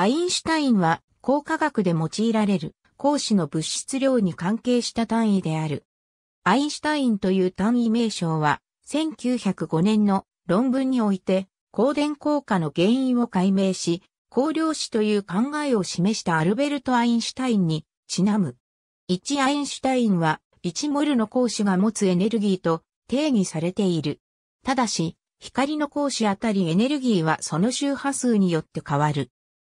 アインシュタインは、光化学で用いられる、光子の物質量に関係した単位である。アインシュタインという単位名称は、1905年の論文において、光電効果の原因を解明し、光量子という考えを示したアルベルト・アインシュタインにちなむ。1アインシュタインは1モルの光子が持つエネルギーと定義されている。ただし、光の光子あたりエネルギーはその周波数によって変わる。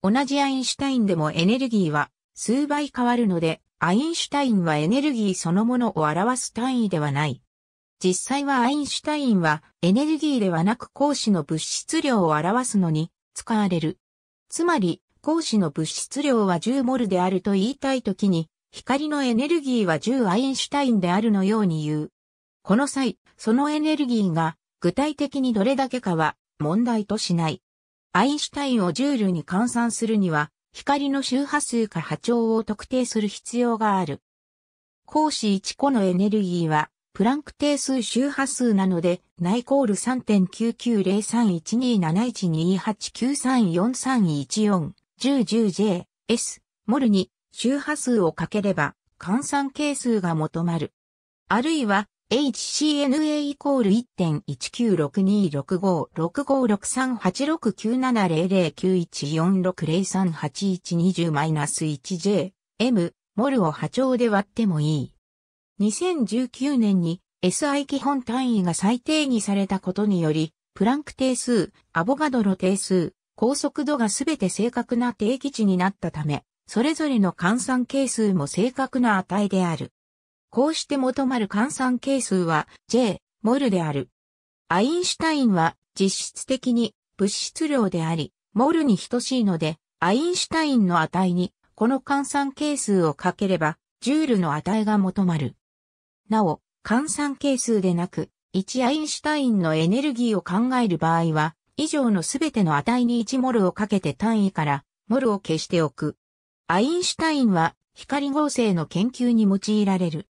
同じアインシュタインでもエネルギーは数倍変わるので、アインシュタインはエネルギーそのものを表す単位ではない。実際はアインシュタインはエネルギーではなく光子の物質量を表すのに使われる。つまり、光子の物質量は10モルであると言いたいときに、光のエネルギーは10アインシュタインであるのように言う。この際、そのエネルギーが具体的にどれだけかは問題としない。アインシュタインをジュールに換算するには、光の周波数か波長を特定する必要がある。光子1個のエネルギーは、プランク定数周波数なので、ナイコール3 9 9 0 3 1 2 7 1 2 8 9 3 4 3 1 4 1十0 1 0 j S、モルに周波数をかければ、換算係数が求まる。あるいは、HCNA イコール1.19626563869700914603810マイナス 1J、M、モルを波長で割ってもいい。2019年に SI 基本単位が再定義されたことにより、プランク定数、アボガドロ定数、高速度がすべて正確な定義値になったため、それぞれの換算係数も正確な値である。こうして求まる換算係数は J、モルである。アインシュタインは実質的に物質量であり、モルに等しいので、アインシュタインの値にこの換算係数をかければ、ジュールの値が求まる。なお、換算係数でなく、1アインシュタインのエネルギーを考える場合は、以上のすべての値に1モルをかけて単位からモルを消しておく。アインシュタインは光合成の研究に用いられる。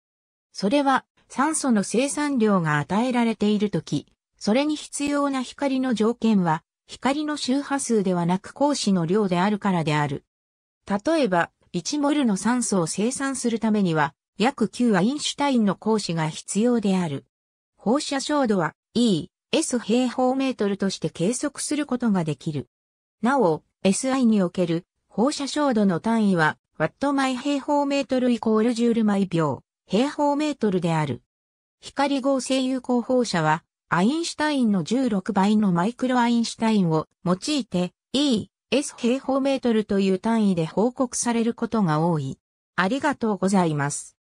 それは酸素の生産量が与えられているとき、それに必要な光の条件は、光の周波数ではなく光子の量であるからである。例えば、1モルの酸素を生産するためには、約9アインシュタインの光子が必要である。放射照度は E、S 平方メートルとして計測することができる。なお、SI における放射照度の単位は、ワット毎平方メートルイコールジュール毎秒。平方メートルである。光合成有効放射は、アインシュタインの16倍のマイクロアインシュタインを用いて E、S 平方メートルという単位で報告されることが多い。ありがとうございます。